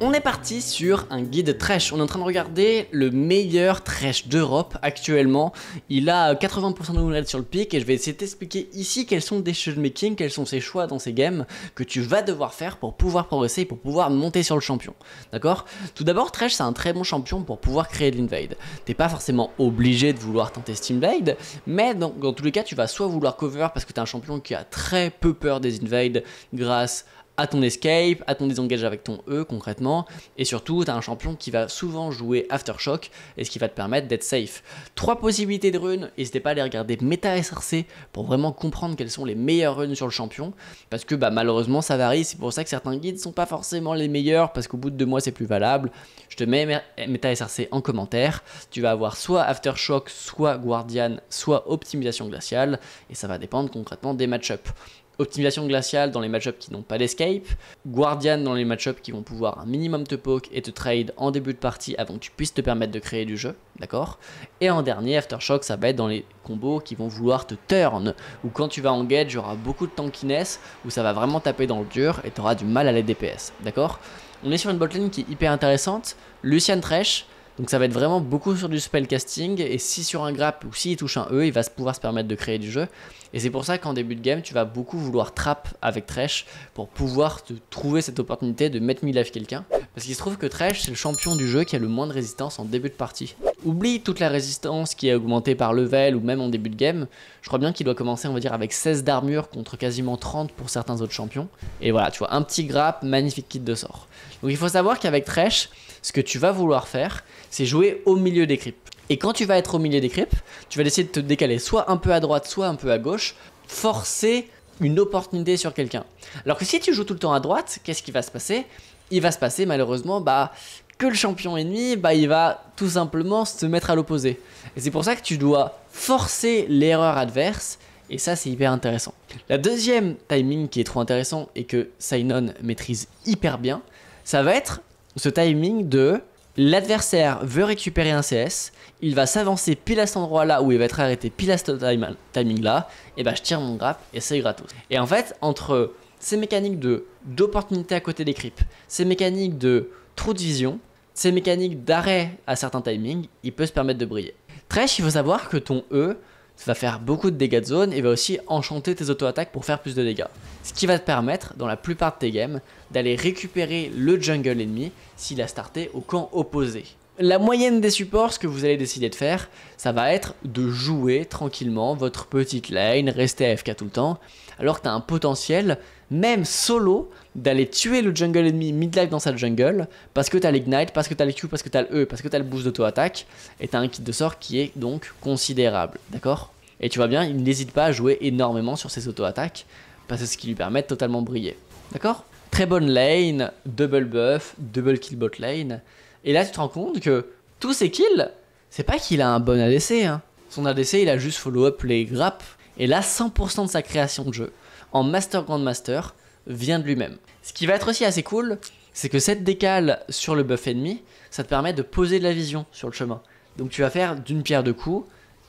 On est parti sur un guide trash. On est en train de regarder le meilleur trash d'Europe actuellement. Il a 80% de win sur le pic et je vais essayer de t'expliquer ici quels sont des de making, quels sont ses choix dans ces games que tu vas devoir faire pour pouvoir progresser et pour pouvoir monter sur le champion. D'accord Tout d'abord, trash c'est un très bon champion pour pouvoir créer l'invade. T'es pas forcément obligé de vouloir tenter cet invade, mais dans, tous les cas, tu vas soit vouloir cover parce que t'es un champion qui a très peu peur des invades grâce à ton escape, à ton désengage avec ton E concrètement, et surtout tu as un champion qui va souvent jouer Aftershock et ce qui va te permettre d'être safe. Trois possibilités de runes, n'hésitez pas à aller regarder Meta SRC pour vraiment comprendre quelles sont les meilleures runes sur le champion, parce que bah, malheureusement ça varie, c'est pour ça que certains guides sont pas forcément les meilleurs, parce qu'au bout de deux mois c'est plus valable. Je te mets Meta SRC en commentaire, tu vas avoir soit Aftershock, soit Guardian, soit Optimisation Glaciale, et ça va dépendre concrètement des match ups Optimisation glaciale dans les matchups qui n'ont pas d'escape, Guardian dans les matchups qui vont pouvoir un minimum te poke et te trade en début de partie avant que tu puisses te permettre de créer du jeu, d'accord Et en dernier, Aftershock, ça va être dans les combos qui vont vouloir te turn, ou quand tu vas en engage, il y aura beaucoup de tankiness, où ça va vraiment taper dans le dur et tu auras du mal à les DPS, d'accord On est sur une botlane qui est hyper intéressante, Lucian Tresh, donc ça va être vraiment beaucoup sur du spell casting et si sur un grapple ou s'il touche un E, il va pouvoir se permettre de créer du jeu. Et c'est pour ça qu'en début de game, tu vas beaucoup vouloir trap avec Thresh pour pouvoir te trouver cette opportunité de mettre mi-life quelqu'un. Parce qu'il se trouve que Thresh, c'est le champion du jeu qui a le moins de résistance en début de partie oublie toute la résistance qui est augmentée par level ou même en début de game. Je crois bien qu'il doit commencer, on va dire, avec 16 d'armure contre quasiment 30 pour certains autres champions. Et voilà, tu vois, un petit grappe, magnifique kit de sort. Donc il faut savoir qu'avec Thresh, ce que tu vas vouloir faire, c'est jouer au milieu des creeps. Et quand tu vas être au milieu des creeps, tu vas essayer de te décaler soit un peu à droite, soit un peu à gauche, forcer une opportunité sur quelqu'un. Alors que si tu joues tout le temps à droite, qu'est-ce qui va se passer il va se passer malheureusement bah, que le champion ennemi, bah, il va tout simplement se mettre à l'opposé. Et c'est pour ça que tu dois forcer l'erreur adverse, et ça c'est hyper intéressant. La deuxième timing qui est trop intéressant et que Sainon maîtrise hyper bien, ça va être ce timing de l'adversaire veut récupérer un CS, il va s'avancer pile à cet endroit là où il va être arrêté pile à ce timing là, et bah je tire mon grapple et c'est gratos. Et en fait, entre ces mécaniques de d'opportunité à côté des creeps, ces mécaniques de trou de vision, ces mécaniques d'arrêt à certains timings, il peut se permettre de briller. Très, il faut savoir que ton E va faire beaucoup de dégâts de zone et va aussi enchanter tes auto-attaques pour faire plus de dégâts. Ce qui va te permettre, dans la plupart de tes games, d'aller récupérer le jungle ennemi s'il a starté au camp opposé. La moyenne des supports, ce que vous allez décider de faire, ça va être de jouer tranquillement votre petite lane, rester AFK tout le temps, alors que tu as un potentiel même solo, d'aller tuer le jungle ennemi mid-life dans sa jungle, parce que t'as l'ignite, parce que t'as le Q, parce que t'as le E, parce que t'as le boost d'auto-attaque, et t'as un kit de sort qui est donc considérable, d'accord Et tu vois bien, il n'hésite pas à jouer énormément sur ses auto-attaques, parce que ce qui lui permet de totalement briller, d'accord Très bonne lane, double buff, double kill bot lane, et là tu te rends compte que tous ces kills, c'est pas qu'il a un bon ADC, hein. Son ADC, il a juste follow-up les grappes, et là 100% de sa création de jeu. Master Grand Master vient de lui-même. Ce qui va être aussi assez cool, c'est que cette décale sur le buff ennemi, ça te permet de poser de la vision sur le chemin. Donc tu vas faire d'une pierre deux coups,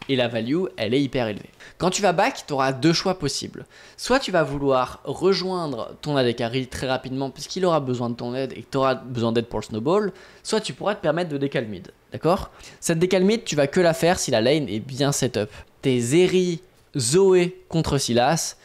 et la value, elle est hyper élevée. Quand tu vas back, tu auras deux choix possibles. Soit tu vas vouloir rejoindre ton adekari très rapidement puisqu'il aura besoin de ton aide et que tu auras besoin d'aide pour le snowball, soit tu pourras te permettre de décal mid. D'accord Cette décal mid, tu vas que la faire si la lane est bien set up. Tes Eri, Zoé contre Silas,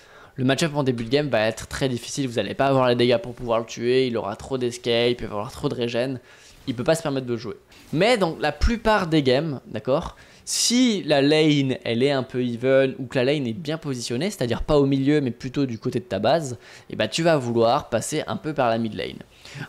le match-up en début de game va être très difficile. Vous n'allez pas avoir les dégâts pour pouvoir le tuer. Il aura trop d'escape, il va avoir trop de régène. Il peut pas se permettre de jouer. Mais dans la plupart des games, d'accord si la lane elle est un peu even ou que la lane est bien positionnée, c'est-à-dire pas au milieu mais plutôt du côté de ta base, eh ben, tu vas vouloir passer un peu par la mid lane.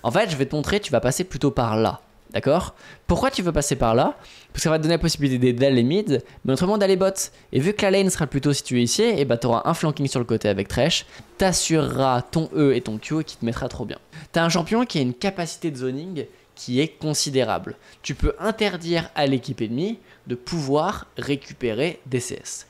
En fait, je vais te montrer, tu vas passer plutôt par là. D'accord Pourquoi tu veux passer par là Parce que ça va te donner la possibilité d'aller les mid, mais autrement d'aller bot. Et vu que la lane sera plutôt située ici, et eh bah ben, t'auras un flanking sur le côté avec Thresh, t'assureras ton E et ton Q qui te mettra trop bien. T'as un champion qui a une capacité de zoning qui est considérable. Tu peux interdire à l'équipe ennemie de pouvoir récupérer des CS.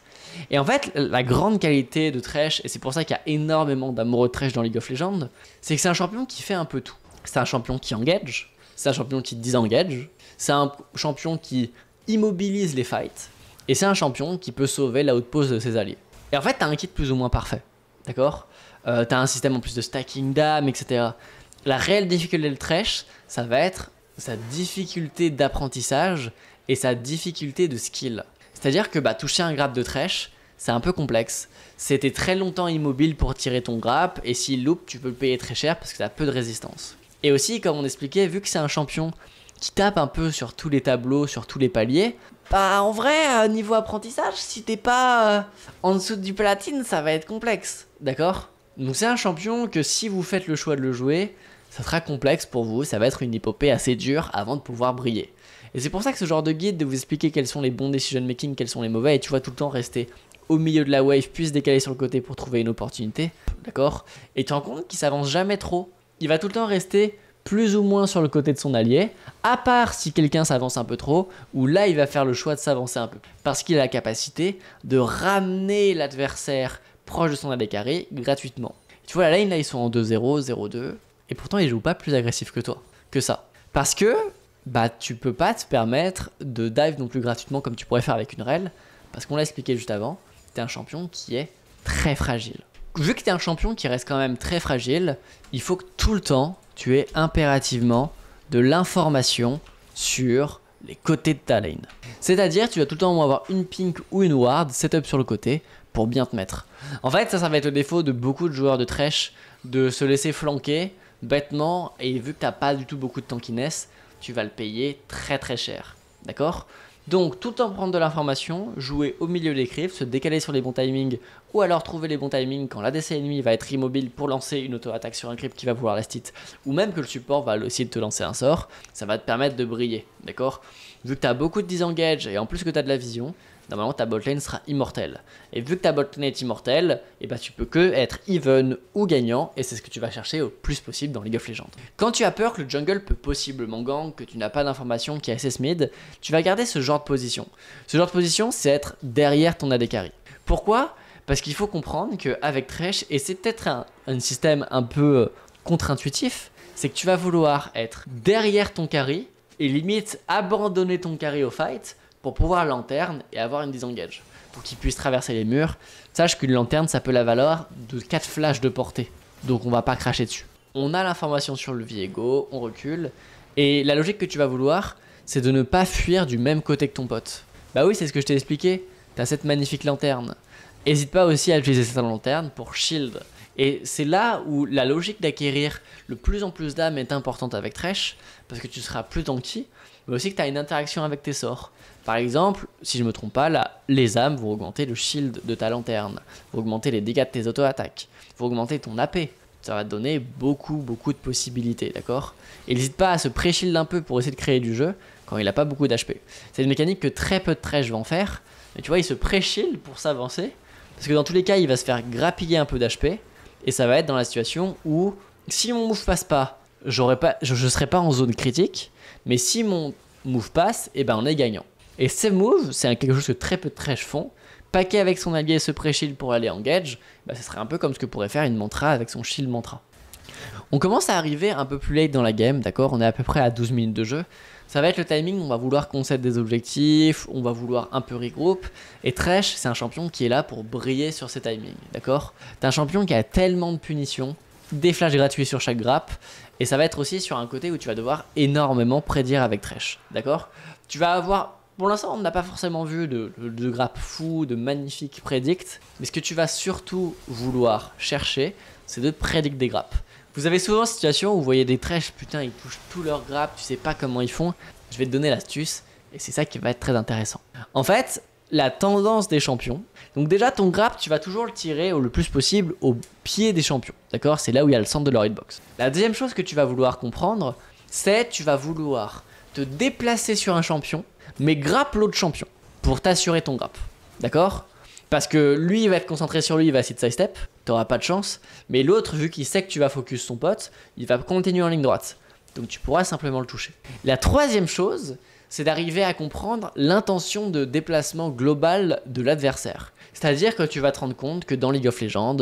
Et en fait, la grande qualité de Thresh, et c'est pour ça qu'il y a énormément d'amoureux de Thresh dans League of Legends, c'est que c'est un champion qui fait un peu tout. C'est un champion qui engage, c'est un champion qui disengage. C'est un champion qui immobilise les fights. Et c'est un champion qui peut sauver la haute pose de ses alliés. Et en fait, t'as un kit plus ou moins parfait. D'accord euh, T'as un système en plus de stacking d'âme, etc. La réelle difficulté de Tresh, ça va être sa difficulté d'apprentissage et sa difficulté de skill. C'est-à-dire que bah, toucher un grappe de Tresh, c'est un peu complexe. C'était très longtemps immobile pour tirer ton grappe, et s'il loupe, tu peux le payer très cher parce que t'as peu de résistance. Et aussi, comme on expliquait, vu que c'est un champion qui tape un peu sur tous les tableaux, sur tous les paliers, bah en vrai, euh, niveau apprentissage, si t'es pas euh, en dessous du platine, ça va être complexe, d'accord Donc c'est un champion que si vous faites le choix de le jouer, ça sera complexe pour vous, ça va être une épopée assez dure avant de pouvoir briller. Et c'est pour ça que ce genre de guide de vous expliquer quels sont les bons decision making, quels sont les mauvais, et tu vas tout le temps rester au milieu de la wave, puis se décaler sur le côté pour trouver une opportunité, d'accord Et tu te rends compte qu'il s'avance jamais trop il va tout le temps rester plus ou moins sur le côté de son allié, à part si quelqu'un s'avance un peu trop, ou là il va faire le choix de s'avancer un peu. Parce qu'il a la capacité de ramener l'adversaire proche de son allié carré gratuitement. Tu vois, la lane là ils sont en 2-0, 0-2, et pourtant ils jouent pas plus agressif que toi, que ça. Parce que, bah tu peux pas te permettre de dive non plus gratuitement comme tu pourrais faire avec une rel, parce qu'on l'a expliqué juste avant, t'es un champion qui est très fragile vu que tu es un champion qui reste quand même très fragile, il faut que tout le temps, tu aies impérativement de l'information sur les côtés de ta lane. C'est-à-dire, tu vas tout le temps avoir une pink ou une ward setup sur le côté pour bien te mettre. En fait, ça, ça va être le défaut de beaucoup de joueurs de trèche, de se laisser flanquer bêtement, et vu que t'as pas du tout beaucoup de tankiness, tu vas le payer très très cher. D'accord donc, tout en prenant prendre de l'information, jouer au milieu des creeps, se décaler sur les bons timings, ou alors trouver les bons timings quand l'ADC ennemi va être immobile pour lancer une auto-attaque sur un creep qui va vouloir la stit, ou même que le support va aussi te lancer un sort, ça va te permettre de briller, d'accord Vu que t'as beaucoup de disengage et en plus que t'as de la vision, normalement ta botlane sera immortelle. Et vu que ta botlane est immortelle, et eh ben tu peux que être even ou gagnant, et c'est ce que tu vas chercher au plus possible dans League of Legends. Quand tu as peur que le jungle peut possiblement gang, que tu n'as pas d'information, qui est assez mid, tu vas garder ce genre de position. Ce genre de position, c'est être derrière ton AD carry. Pourquoi Parce qu'il faut comprendre qu'avec Thresh, et c'est peut-être un, un système un peu euh, contre-intuitif, c'est que tu vas vouloir être derrière ton carry et limite abandonner ton carry au fight pour pouvoir lanterne et avoir une disengage pour qu'il puisse traverser les murs. Sache qu'une lanterne, ça peut la valeur de 4 flashs de portée. Donc on va pas cracher dessus. On a l'information sur le Viego, on recule. Et la logique que tu vas vouloir, c'est de ne pas fuir du même côté que ton pote. Bah oui, c'est ce que je t'ai expliqué. T'as cette magnifique lanterne. Hésite pas aussi à utiliser cette lanterne pour shield. Et c'est là où la logique d'acquérir le plus en plus d'âmes est importante avec Tresh, parce que tu seras plus tanky, mais aussi que tu as une interaction avec tes sorts. Par exemple, si je me trompe pas, les âmes vont augmenter le shield de ta lanterne, vont augmenter les dégâts de tes auto-attaques, vont augmenter ton AP. Ça va te donner beaucoup, beaucoup de possibilités, d'accord Et n'hésite pas à se pré-shield un peu pour essayer de créer du jeu quand il n'a pas beaucoup d'HP. C'est une mécanique que très peu de trèches vont faire, mais tu vois, il se pré-shield pour s'avancer, parce que dans tous les cas, il va se faire grappiller un peu d'HP, et ça va être dans la situation où, si mon move passe pas, je ne serai pas en zone critique, mais si mon move passe, et eh ben on est gagnant. Et ces move, c'est quelque chose que très peu de trash font. Paquet avec son allié ce pré-shield pour aller en bah, ce serait un peu comme ce que pourrait faire une mantra avec son shield mantra. On commence à arriver un peu plus late dans la game, d'accord On est à peu près à 12 minutes de jeu. Ça va être le timing, on va vouloir qu'on des objectifs, on va vouloir un peu regroupe. Et Thresh, c'est un champion qui est là pour briller sur ses timings, d'accord T'es un champion qui a tellement de punitions, des flashs gratuits sur chaque grappe, et ça va être aussi sur un côté où tu vas devoir énormément prédire avec Thresh, d'accord Tu vas avoir pour l'instant, on n'a pas forcément vu de, grappes fous, de magnifiques prédicts, mais ce que tu vas surtout vouloir chercher, c'est de prédicter des grappes. Vous avez souvent une situation où vous voyez des trèches, putain, ils touchent tous leurs grappes, tu sais pas comment ils font. Je vais te donner l'astuce, et c'est ça qui va être très intéressant. En fait, la tendance des champions. Donc déjà, ton grappe, tu vas toujours le tirer le plus possible au pied des champions. D'accord C'est là où il y a le centre de leur hitbox. La deuxième chose que tu vas vouloir comprendre, c'est tu vas vouloir te déplacer sur un champion mais grappe l'autre champion pour t'assurer ton grappe. D'accord Parce que lui, il va être concentré sur lui, il va essayer de sidestep, t'auras pas de chance. Mais l'autre, vu qu'il sait que tu vas focus son pote, il va continuer en ligne droite. Donc tu pourras simplement le toucher. La troisième chose, c'est d'arriver à comprendre l'intention de déplacement global de l'adversaire. C'est-à-dire que tu vas te rendre compte que dans League of Legends,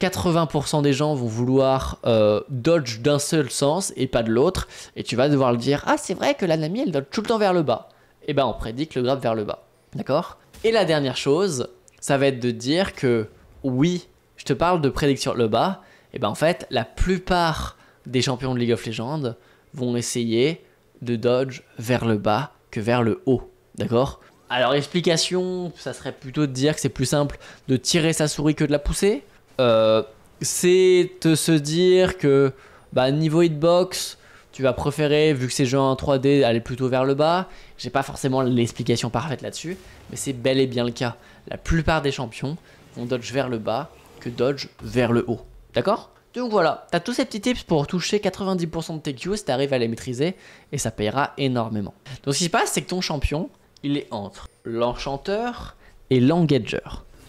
80% des gens vont vouloir euh, dodge d'un seul sens et pas de l'autre, et tu vas devoir le dire Ah, c'est vrai que l'anami elle dodge tout le temps vers le bas et eh ben on prédit que le graphe vers le bas. D'accord Et la dernière chose, ça va être de dire que oui, je te parle de prédiction le bas, et eh ben en fait, la plupart des champions de League of Legends vont essayer de dodge vers le bas que vers le haut. D'accord Alors, l'explication, ça serait plutôt de dire que c'est plus simple de tirer sa souris que de la pousser. Euh, c'est de se dire que bah, niveau hitbox, tu vas préférer, vu que c'est jeu en 3D, aller plutôt vers le bas. J'ai pas forcément l'explication parfaite là-dessus, mais c'est bel et bien le cas. La plupart des champions vont dodge vers le bas que dodge vers le haut. D'accord donc voilà, t'as tous ces petits tips pour toucher 90% de tes Q si t'arrives à les maîtriser et ça payera énormément. Donc ce qui se passe, c'est que ton champion, il est entre l'enchanteur et l'engager.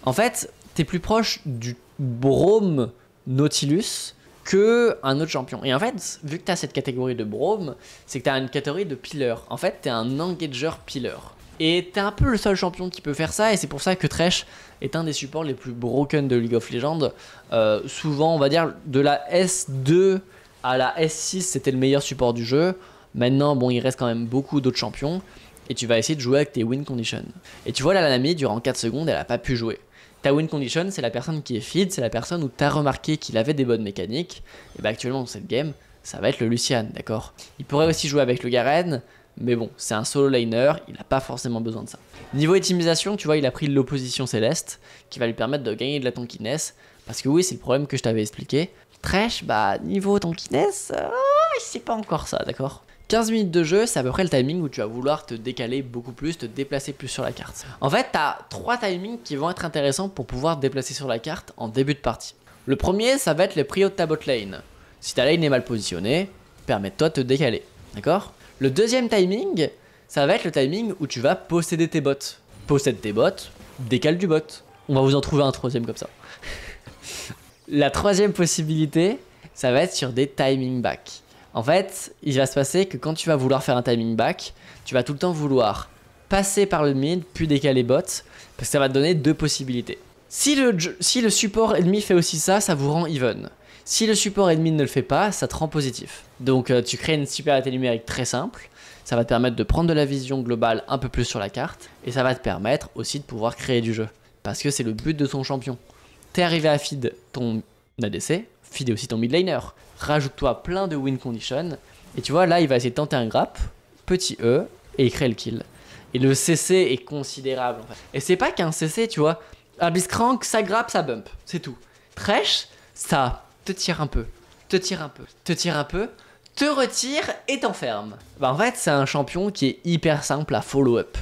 En fait, t'es plus proche du brome Nautilus que un autre champion. Et en fait, vu que tu as cette catégorie de brome, c'est que tu as une catégorie de piller. En fait, tu es un engager piller. Et t'es un peu le seul champion qui peut faire ça, et c'est pour ça que Tresh est un des supports les plus broken de League of Legends. Euh, souvent, on va dire de la S2 à la S6, c'était le meilleur support du jeu. Maintenant, bon, il reste quand même beaucoup d'autres champions, et tu vas essayer de jouer avec tes win conditions. Et tu vois, la lamie durant 4 secondes, elle a pas pu jouer. Ta win condition, c'est la personne qui est feed, c'est la personne où tu as remarqué qu'il avait des bonnes mécaniques. Et bah actuellement dans cette game, ça va être le Lucian, d'accord Il pourrait aussi jouer avec le Garen, mais bon, c'est un solo laner, il n'a pas forcément besoin de ça. Niveau optimisation, tu vois, il a pris l'opposition céleste, qui va lui permettre de gagner de la tankiness, parce que oui, c'est le problème que je t'avais expliqué. Trash, bah niveau tankiness, euh, il c'est pas encore ça, d'accord 15 minutes de jeu, c'est à peu près le timing où tu vas vouloir te décaler beaucoup plus, te déplacer plus sur la carte. En fait, tu as trois timings qui vont être intéressants pour pouvoir te déplacer sur la carte en début de partie. Le premier, ça va être le prio de ta bot lane. Si ta lane est mal positionnée, permets-toi de te décaler. D'accord Le deuxième timing, ça va être le timing où tu vas posséder tes bots. Possède tes bots, décale du bot. On va vous en trouver un troisième comme ça. la troisième possibilité, ça va être sur des timing back. En fait, il va se passer que quand tu vas vouloir faire un timing back, tu vas tout le temps vouloir passer par le mid, puis décaler bot, parce que ça va te donner deux possibilités. Si le, le support ennemi fait aussi ça, ça vous rend even. Si le support ennemi ne le fait pas, ça te rend positif. Donc euh, tu crées une super athée numérique très simple, ça va te permettre de prendre de la vision globale un peu plus sur la carte, et ça va te permettre aussi de pouvoir créer du jeu. Parce que c'est le but de ton champion. T'es arrivé à feed ton ADC, Fidé aussi ton mid laner. Rajoute-toi plein de win condition. Et tu vois, là, il va essayer de tenter un grappe petit E, et il crée le kill. Et le CC est considérable. En fait. Et c'est pas qu'un CC, tu vois. Un biscrank ça grappe, ça bump. C'est tout. Trèche, ça te tire un peu. Te tire un peu. Te tire un peu. Te retire et t'enferme. Bah, en fait, c'est un champion qui est hyper simple à follow-up.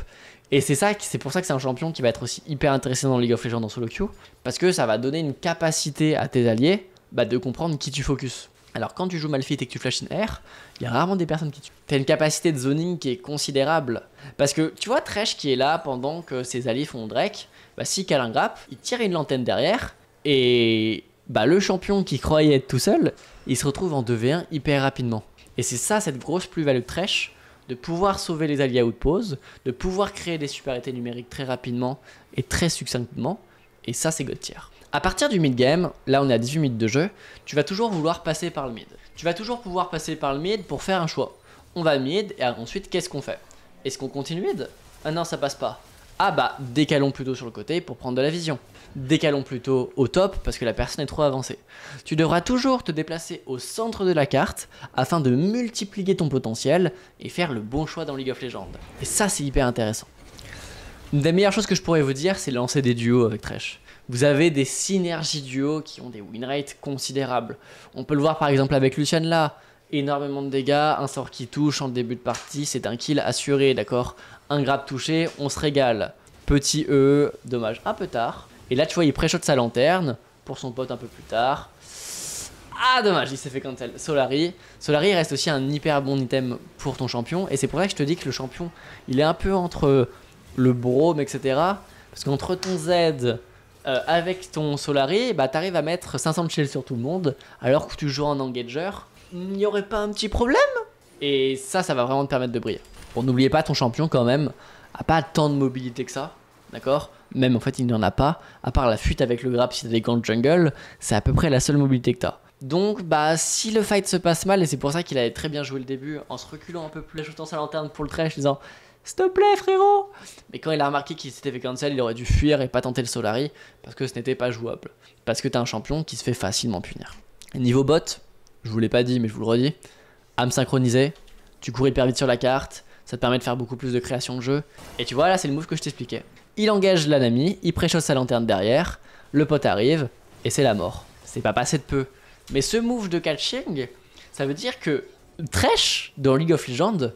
Et c'est ça, c'est pour ça que c'est un champion qui va être aussi hyper intéressant dans League of Legends en solo queue, parce que ça va donner une capacité à tes alliés bah, de comprendre qui tu focus. Alors quand tu joues Malphite et que tu flashes une R, il y a rarement des personnes qui tu... T'as une capacité de zoning qui est considérable. Parce que tu vois Tresh qui est là pendant que ses alliés font Drake, bah si Kalin grappe, il tire une lanterne derrière, et bah, le champion qui croyait être tout seul, il se retrouve en 2v1 hyper rapidement. Et c'est ça cette grosse plus-value de Tresh, de pouvoir sauver les alliés à out pause, de pouvoir créer des superités numériques très rapidement et très succinctement, et ça, c'est God tier. À partir du mid-game, là on est à 18 minutes de jeu, tu vas toujours vouloir passer par le mid. Tu vas toujours pouvoir passer par le mid pour faire un choix. On va mid et ensuite qu'est-ce qu'on fait Est-ce qu'on continue mid Ah non, ça passe pas. Ah bah, décalons plutôt sur le côté pour prendre de la vision. Décalons plutôt au top parce que la personne est trop avancée. Tu devras toujours te déplacer au centre de la carte afin de multiplier ton potentiel et faire le bon choix dans League of Legends. Et ça, c'est hyper intéressant. Une des meilleures choses que je pourrais vous dire, c'est lancer des duos avec Tresh. Vous avez des synergies duos qui ont des win rates considérables. On peut le voir par exemple avec Lucian là. Énormément de dégâts, un sort qui touche en début de partie, c'est un kill assuré, d'accord Un grab touché, on se régale. Petit E, dommage un peu tard. Et là, tu vois, il pré sa lanterne pour son pote un peu plus tard. Ah, dommage, il s'est fait cancel. Solari. Solari reste aussi un hyper bon item pour ton champion. Et c'est pour ça que je te dis que le champion, il est un peu entre le brome, etc. Parce qu'entre ton Z euh, avec ton Solari, bah, t'arrives à mettre 500 de sur tout le monde, alors que tu joues en engager, il n'y aurait pas un petit problème Et ça, ça va vraiment te permettre de briller. Bon, n'oubliez pas, ton champion, quand même, a pas tant de mobilité que ça, d'accord Même en fait, il en a pas, à part la fuite avec le grab si t'as des gants jungle, c'est à peu près la seule mobilité que t'as. Donc, bah, si le fight se passe mal, et c'est pour ça qu'il avait très bien joué le début, en se reculant un peu plus, ajoutant sa lanterne pour le trash, disant s'il te plaît, frérot Mais quand il a remarqué qu'il s'était fait cancel, il aurait dû fuir et pas tenter le Solari, parce que ce n'était pas jouable. Parce que t'as un champion qui se fait facilement punir. Niveau bot, je vous l'ai pas dit, mais je vous le redis, âme synchronisée, tu courais hyper vite sur la carte, ça te permet de faire beaucoup plus de création de jeu. Et tu vois, là, c'est le move que je t'expliquais. Il engage l'anami, il préchausse sa lanterne derrière, le pote arrive, et c'est la mort. C'est pas passé de peu. Mais ce move de catching, ça veut dire que Tresh, dans League of Legends,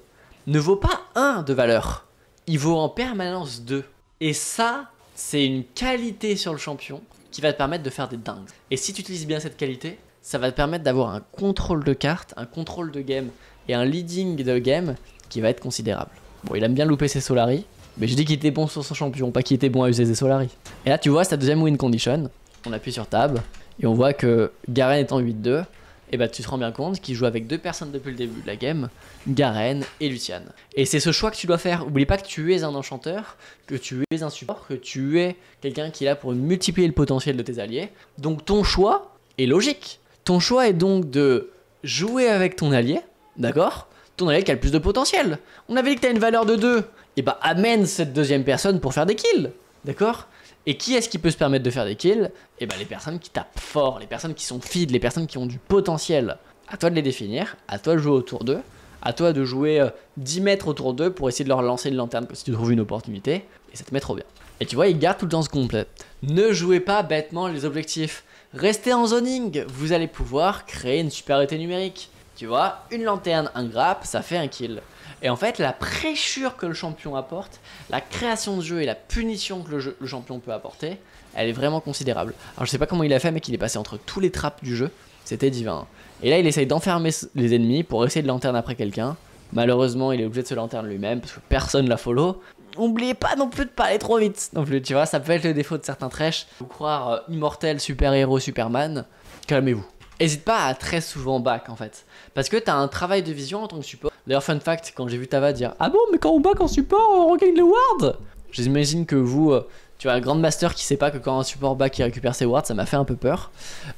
ne vaut pas 1 de valeur. Il vaut en permanence 2. Et ça, c'est une qualité sur le champion qui va te permettre de faire des dingues. Et si tu utilises bien cette qualité, ça va te permettre d'avoir un contrôle de carte, un contrôle de game et un leading de game qui va être considérable. Bon, il aime bien louper ses Solari, mais je dis qu'il était bon sur son champion, pas qu'il était bon à user ses Solari. Et là, tu vois, sa deuxième win condition, on appuie sur table et on voit que Garen est en 8-2, et eh bah ben, tu te rends bien compte qu'il joue avec deux personnes depuis le début de la game, Garen et Luciane. Et c'est ce choix que tu dois faire. Oublie pas que tu es un enchanteur, que tu es un support, que tu es quelqu'un qui est là pour multiplier le potentiel de tes alliés. Donc ton choix est logique. Ton choix est donc de jouer avec ton allié, d'accord Ton allié qui a le plus de potentiel. On avait dit que tu une valeur de 2. Et bah amène cette deuxième personne pour faire des kills, d'accord et qui est-ce qui peut se permettre de faire des kills Eh bien les personnes qui tapent fort, les personnes qui sont feed, les personnes qui ont du potentiel. À toi de les définir, à toi de jouer autour d'eux, à toi de jouer 10 euh, mètres autour d'eux pour essayer de leur lancer une lanterne si tu trouves une opportunité, et ça te met trop bien. Et tu vois, ils gardent tout le temps ce complet. Ne jouez pas bêtement les objectifs. Restez en zoning, vous allez pouvoir créer une supériorité numérique. Tu vois, une lanterne, un grappe, ça fait un kill. Et en fait, la pressure que le champion apporte, la création de jeu et la punition que le, champion peut apporter, elle est vraiment considérable. Alors je sais pas comment il a fait, mais qu'il est passé entre tous les trappes du jeu, c'était divin. Et là, il essaye d'enfermer les ennemis pour essayer de lanterne après quelqu'un. Malheureusement, il est obligé de se lanterne lui-même parce que personne la follow. Oubliez pas non plus de parler trop vite non plus, tu vois, ça peut être le défaut de certains trèches. Vous croire euh, immortel, super-héros, Superman, calmez-vous hésite pas à très souvent back en fait. Parce que t'as un travail de vision en tant que support. D'ailleurs, fun fact, quand j'ai vu Tava dire Ah bon, mais quand on back en support, on regagne les wards J'imagine que vous, euh, tu vois, Grand Master qui sait pas que quand un support back il récupère ses wards, ça m'a fait un peu peur.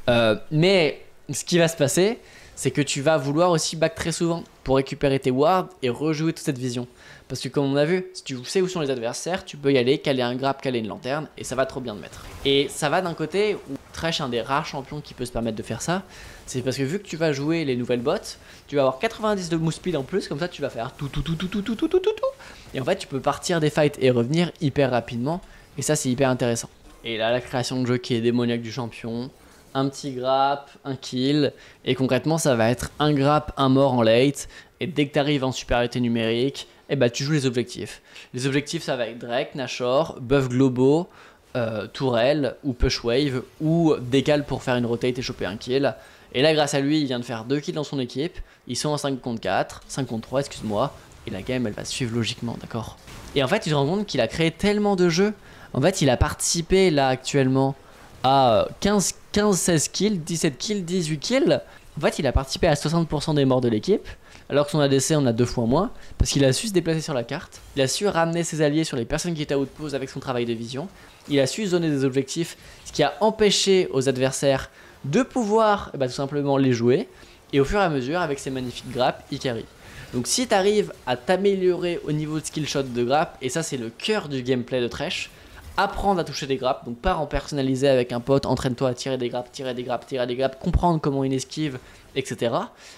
Euh, mais ce qui va se passer, c'est que tu vas vouloir aussi back très souvent pour récupérer tes wards et rejouer toute cette vision. Parce que comme on a vu, si tu sais où sont les adversaires, tu peux y aller, caler un grappe, caler une lanterne, et ça va trop bien de mettre. Et ça va d'un côté où Thresh, un des rares champions qui peut se permettre de faire ça, c'est parce que vu que tu vas jouer les nouvelles bottes, tu vas avoir 90 de mousse speed en plus, comme ça tu vas faire tout tout tout tout tout tout tout tout tout tout. Et en fait tu peux partir des fights et revenir hyper rapidement, et ça c'est hyper intéressant. Et là la création de jeu qui est démoniaque du champion, un petit grap, un kill, et concrètement ça va être un grap, un mort en late, et dès que tu arrives en supériorité numérique, et eh bah, ben, tu joues les objectifs. Les objectifs ça va être Drake, Nashor, buff Globo euh, tourelle ou push wave, ou décale pour faire une rotate et choper un kill. Et là grâce à lui il vient de faire deux kills dans son équipe, ils sont en 5 contre 4, 5 contre 3 excuse-moi, et la game elle va suivre logiquement, d'accord Et en fait tu te rends compte qu'il a créé tellement de jeux, en fait il a participé là actuellement à 15, 15, 16 kills, 17 kills, 18 kills. En fait, il a participé à 60% des morts de l'équipe, alors que son ADC en a deux fois moins, parce qu'il a su se déplacer sur la carte, il a su ramener ses alliés sur les personnes qui étaient à pause avec son travail de vision, il a su donner des objectifs, ce qui a empêché aux adversaires de pouvoir eh ben, tout simplement les jouer, et au fur et à mesure, avec ses magnifiques grappes, il carry. Donc si tu arrives à t'améliorer au niveau de skill shot de grappes, et ça c'est le cœur du gameplay de Thresh, apprendre à toucher des grappes, donc pas en personnalisé avec un pote, entraîne-toi à tirer des grappes, tirer des grappes, tirer des grappes, comprendre comment une esquive, etc.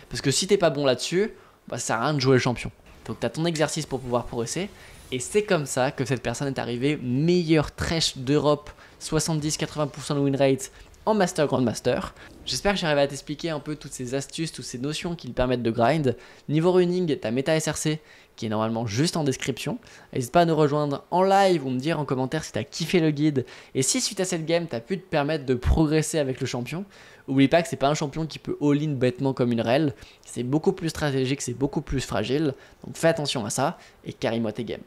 Parce que si t'es pas bon là-dessus, bah, ça sert à rien de jouer le champion. Donc t'as ton exercice pour pouvoir progresser, et c'est comme ça que cette personne est arrivée meilleure trèche d'Europe, 70-80% de win rate en master Grandmaster. J'espère que j'arrive à t'expliquer un peu toutes ces astuces, toutes ces notions qui te permettent de grind. Niveau running, ta méta SRC qui est normalement juste en description. N'hésite pas à nous rejoindre en live ou me dire en commentaire si t'as kiffé le guide et si suite à cette game t'as pu te permettre de progresser avec le champion. Oublie pas que c'est pas un champion qui peut all-in bêtement comme une rel, c'est beaucoup plus stratégique, c'est beaucoup plus fragile, donc fais attention à ça et carry-moi tes games.